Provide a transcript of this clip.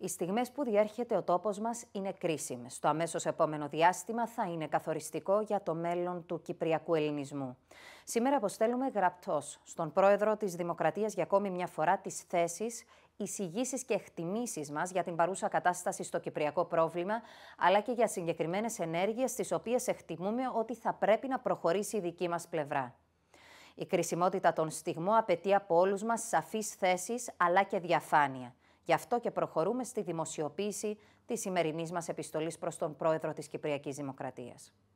Οι στιγμές που διέρχεται ο τόπος μας είναι κρίσιμες. Το αμέσως επόμενο διάστημα θα είναι καθοριστικό για το μέλλον του κυπριακού ελληνισμού. Σήμερα αποστέλουμε γραπτός στον πρόεδρο της Δημοκρατίας για ακόμη μια φορά τις θέσεις, εισηγήσεις και εκτιμήσεις μας για την παρούσα κατάσταση στο κυπριακό πρόβλημα, αλλά και για συγκεκριμένες ενέργειες τις οποίες εκτιμούμε ότι θα πρέπει να προχωρήσει η δική μας πλευρά. Η κρισιμότητα των στιγμών απαιτεί από όλους μας σαφείς θέσεις αλλά και διαφάνεια. Γι' αυτό και προχωρούμε στη δημοσιοποίηση της σημερινής μας επιστολής προς τον πρόεδρο της Κυπριακής Δημοκρατίας.